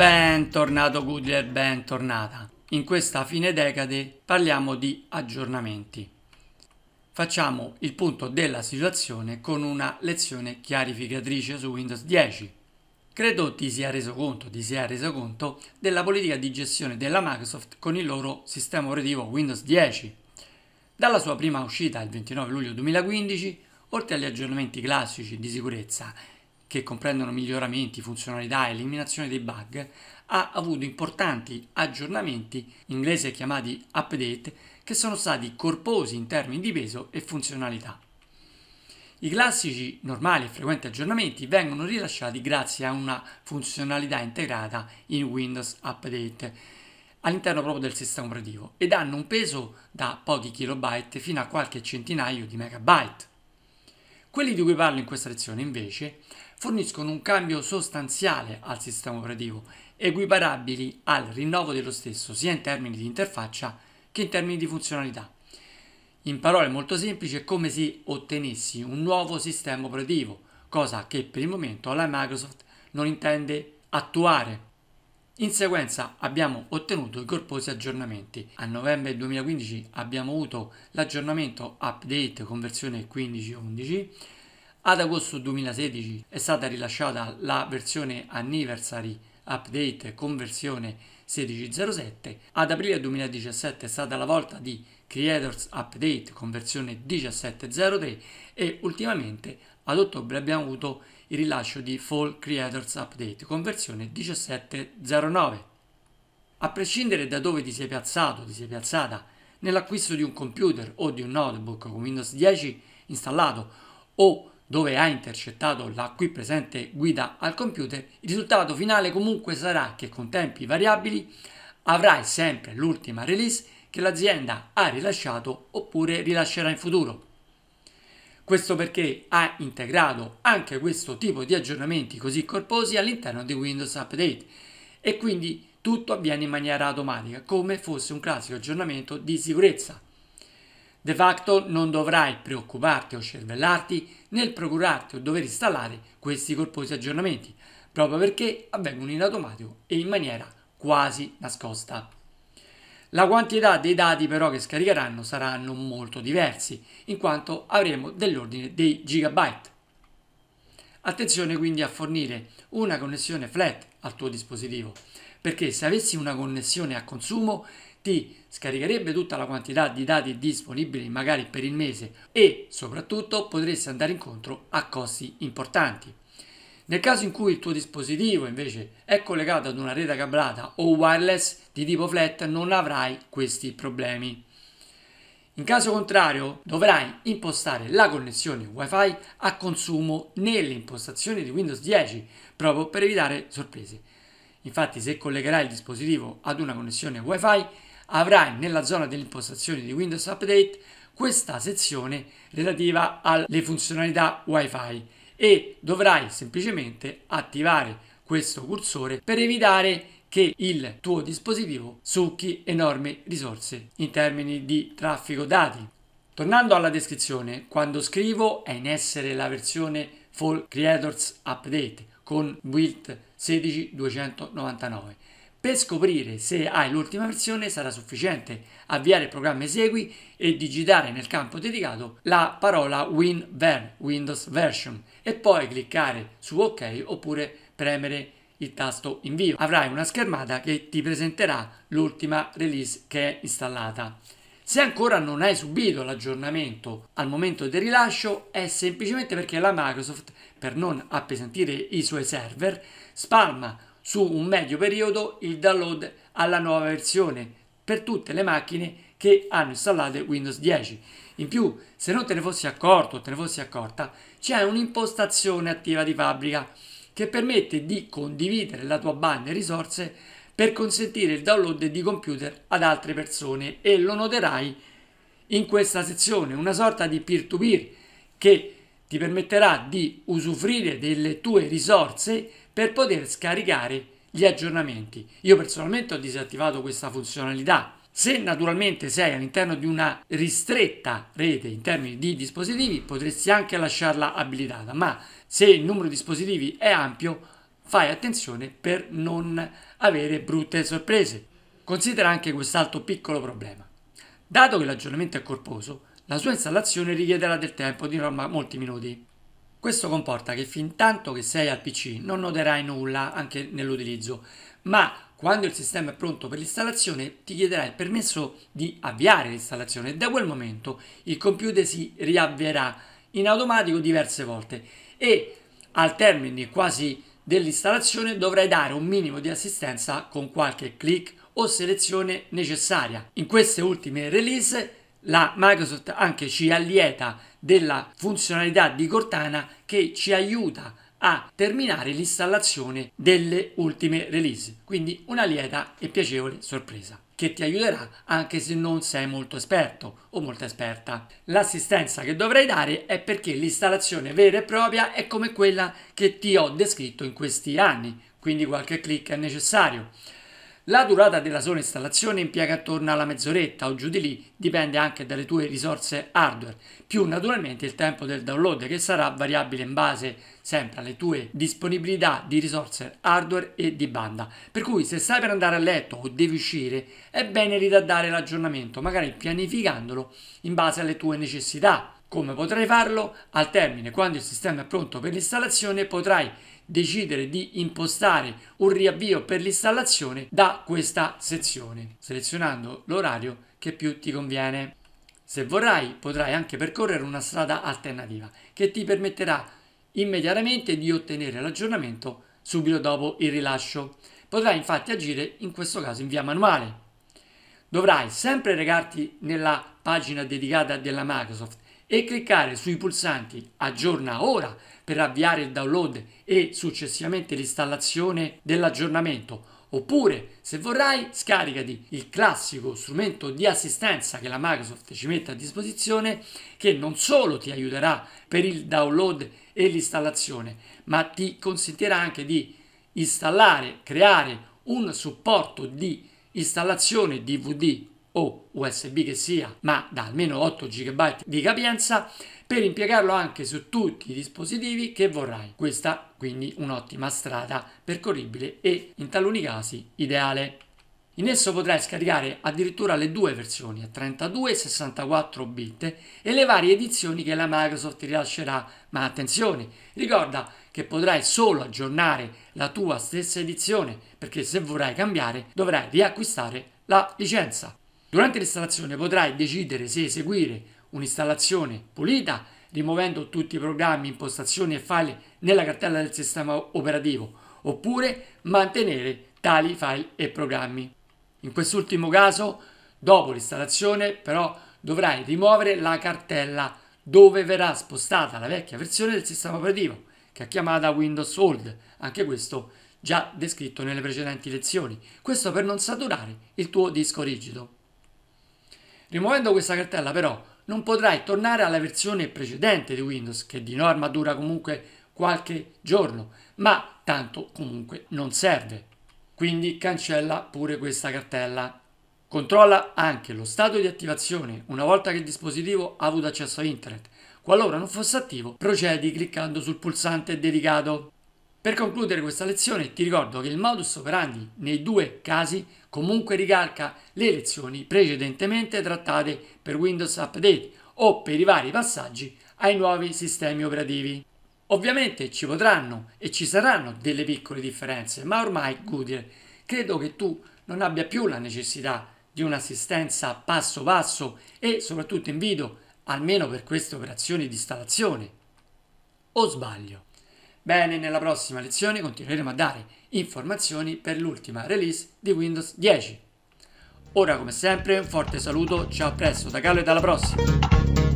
Bentornato Goodler, bentornata. In questa fine decade parliamo di aggiornamenti. Facciamo il punto della situazione con una lezione chiarificatrice su Windows 10. Credo ti sia reso conto, ti sia reso conto della politica di gestione della Microsoft con il loro sistema operativo Windows 10. Dalla sua prima uscita il 29 luglio 2015, oltre agli aggiornamenti classici di sicurezza che comprendono miglioramenti, funzionalità e eliminazione dei bug, ha avuto importanti aggiornamenti, in inglese chiamati update, che sono stati corposi in termini di peso e funzionalità. I classici normali e frequenti aggiornamenti vengono rilasciati grazie a una funzionalità integrata in Windows Update all'interno proprio del sistema operativo ed hanno un peso da pochi kilobyte fino a qualche centinaio di megabyte. Quelli di cui parlo in questa lezione invece forniscono un cambio sostanziale al sistema operativo, equiparabili al rinnovo dello stesso sia in termini di interfaccia che in termini di funzionalità. In parole molto semplici è come se ottenessi un nuovo sistema operativo, cosa che per il momento la Microsoft non intende attuare. In sequenza abbiamo ottenuto i corposi aggiornamenti. A novembre 2015 abbiamo avuto l'aggiornamento update con versione 15.11 ad agosto 2016 è stata rilasciata la versione Anniversary Update con versione 1607, ad aprile 2017 è stata la volta di Creators Update con versione 1703 e ultimamente ad ottobre abbiamo avuto il rilascio di Fall Creators Update con versione 1709. A prescindere da dove ti sei piazzato, ti sei piazzata nell'acquisto di un computer o di un notebook con Windows 10 installato o dove ha intercettato la qui presente guida al computer, il risultato finale comunque sarà che con tempi variabili avrai sempre l'ultima release che l'azienda ha rilasciato oppure rilascerà in futuro. Questo perché ha integrato anche questo tipo di aggiornamenti così corposi all'interno di Windows Update e quindi tutto avviene in maniera automatica come fosse un classico aggiornamento di sicurezza. De facto non dovrai preoccuparti o scervellarti nel procurarti o dover installare questi corposi aggiornamenti, proprio perché avvengono in automatico e in maniera quasi nascosta. La quantità dei dati però che scaricheranno saranno molto diversi, in quanto avremo dell'ordine dei gigabyte. Attenzione quindi a fornire una connessione flat al tuo dispositivo, perché se avessi una connessione a consumo ti scaricherebbe tutta la quantità di dati disponibili magari per il mese e soprattutto potresti andare incontro a costi importanti. Nel caso in cui il tuo dispositivo invece è collegato ad una rete cablata o wireless di tipo flat non avrai questi problemi. In caso contrario dovrai impostare la connessione wifi a consumo nelle impostazioni di Windows 10 proprio per evitare sorprese. Infatti se collegherai il dispositivo ad una connessione wifi avrai nella zona delle impostazioni di Windows Update questa sezione relativa alle funzionalità Wi-Fi e dovrai semplicemente attivare questo cursore per evitare che il tuo dispositivo succhi enormi risorse in termini di traffico dati. Tornando alla descrizione, quando scrivo è in essere la versione Fall Creators Update con build 16299 per scoprire se hai l'ultima versione sarà sufficiente avviare il programma Esegui e digitare nel campo dedicato la parola WinVer, Windows Version, e poi cliccare su OK oppure premere il tasto invio. Avrai una schermata che ti presenterà l'ultima release che è installata. Se ancora non hai subito l'aggiornamento al momento del rilascio è semplicemente perché la Microsoft, per non appesantire i suoi server, spalma su un medio periodo il download alla nuova versione per tutte le macchine che hanno installato Windows 10. In più, se non te ne fossi accorto o te ne fossi accorta, c'è un'impostazione attiva di fabbrica che permette di condividere la tua banda e risorse per consentire il download di computer ad altre persone e lo noterai in questa sezione, una sorta di peer-to-peer -peer che ti permetterà di usufruire delle tue risorse per poter scaricare gli aggiornamenti. Io personalmente ho disattivato questa funzionalità. Se naturalmente sei all'interno di una ristretta rete in termini di dispositivi, potresti anche lasciarla abilitata, ma se il numero di dispositivi è ampio, fai attenzione per non avere brutte sorprese. Considera anche quest'altro piccolo problema. Dato che l'aggiornamento è corposo, la sua installazione richiederà del tempo di norma molti minuti. Questo comporta che fin tanto che sei al PC non noterai nulla anche nell'utilizzo, ma quando il sistema è pronto per l'installazione ti chiederà il permesso di avviare l'installazione e da quel momento il computer si riavvierà in automatico diverse volte e al termine quasi dell'installazione dovrai dare un minimo di assistenza con qualche click o selezione necessaria. In queste ultime release la Microsoft anche ci allieta della funzionalità di Cortana che ci aiuta a terminare l'installazione delle ultime release. Quindi una lieta e piacevole sorpresa che ti aiuterà anche se non sei molto esperto o molto esperta. L'assistenza che dovrai dare è perché l'installazione vera e propria è come quella che ti ho descritto in questi anni, quindi qualche clic è necessario. La durata della sola installazione impiega attorno alla mezz'oretta o giù di lì, dipende anche dalle tue risorse hardware, più naturalmente il tempo del download che sarà variabile in base sempre alle tue disponibilità di risorse hardware e di banda. Per cui se stai per andare a letto o devi uscire, è bene ritardare l'aggiornamento, magari pianificandolo in base alle tue necessità. Come potrai farlo? Al termine, quando il sistema è pronto per l'installazione, potrai decidere di impostare un riavvio per l'installazione da questa sezione, selezionando l'orario che più ti conviene. Se vorrai potrai anche percorrere una strada alternativa che ti permetterà immediatamente di ottenere l'aggiornamento subito dopo il rilascio. Potrai infatti agire in questo caso in via manuale. Dovrai sempre recarti nella pagina dedicata della Microsoft e cliccare sui pulsanti aggiorna ora per avviare il download e successivamente l'installazione dell'aggiornamento oppure se vorrai scaricati il classico strumento di assistenza che la Microsoft ci mette a disposizione che non solo ti aiuterà per il download e l'installazione ma ti consentirà anche di installare, creare un supporto di installazione DVD o USB che sia, ma da almeno 8 GB di capienza per impiegarlo anche su tutti i dispositivi che vorrai. Questa quindi un'ottima strada percorribile e in taluni casi ideale. In esso potrai scaricare addirittura le due versioni a 32 e 64 bit e le varie edizioni che la Microsoft rilascerà, ma attenzione, ricorda che potrai solo aggiornare la tua stessa edizione perché se vorrai cambiare dovrai riacquistare la licenza. Durante l'installazione potrai decidere se eseguire un'installazione pulita rimuovendo tutti i programmi, impostazioni e file nella cartella del sistema operativo oppure mantenere tali file e programmi. In quest'ultimo caso, dopo l'installazione però dovrai rimuovere la cartella dove verrà spostata la vecchia versione del sistema operativo che è chiamata Windows Old, anche questo già descritto nelle precedenti lezioni, questo per non saturare il tuo disco rigido. Rimuovendo questa cartella però non potrai tornare alla versione precedente di Windows che di norma dura comunque qualche giorno, ma tanto comunque non serve. Quindi cancella pure questa cartella. Controlla anche lo stato di attivazione una volta che il dispositivo ha avuto accesso a internet. Qualora non fosse attivo, procedi cliccando sul pulsante dedicato. Per concludere questa lezione ti ricordo che il modus operandi nei due casi comunque ricalca le lezioni precedentemente trattate per Windows Update o per i vari passaggi ai nuovi sistemi operativi. Ovviamente ci potranno e ci saranno delle piccole differenze, ma ormai Goodyear credo che tu non abbia più la necessità di un'assistenza passo passo e soprattutto in video, almeno per queste operazioni di installazione. O sbaglio? Bene, nella prossima lezione continueremo a dare informazioni per l'ultima release di Windows 10. Ora come sempre un forte saluto, ciao a presto da Gallo e dalla prossima!